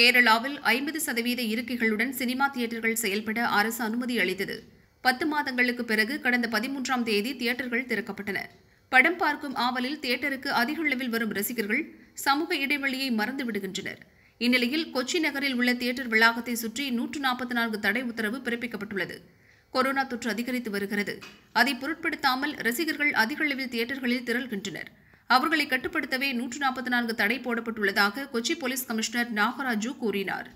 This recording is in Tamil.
கேரளாவில் ஐம்பது சதவீத இருக்கைகளுடன் சினிமா தியேட்டர்கள் செயல்பட அரசு அனுமதி அளித்தது பத்து மாதங்களுக்கு பிறகு கடந்த பதிமூன்றாம் தேதி தியேட்டர்கள் திறக்கப்பட்டன படம் பார்க்கும் ஆவலில் தியேட்டருக்கு அதிக அளவில் வரும் ரசிகர்கள் சமூக இடைவெளியை மறந்து விடுகின்றனர் இந்நிலையில் கொச்சி நகரில் உள்ள தியேட்டர் வளாகத்தை சுற்றி நூற்று நாற்பத்தி நான்கு தடை உத்தரவு பிறப்பிக்கப்பட்டுள்ளது கொரோனா தொற்று அதிகரித்து வருகிறது அதை பொருட்படுத்தாமல் ரசிகர்கள் அதிக அளவில் தியேட்டர்களில் திரள்கின்றனர் அவர்களை கட்டுப்படுத்தவே நூற்று நாற்பத்தி நான்கு தடை போடப்பட்டுள்ளதாக கொச்சி போலீஸ் கமிஷனர் நாகராஜு கூறினார்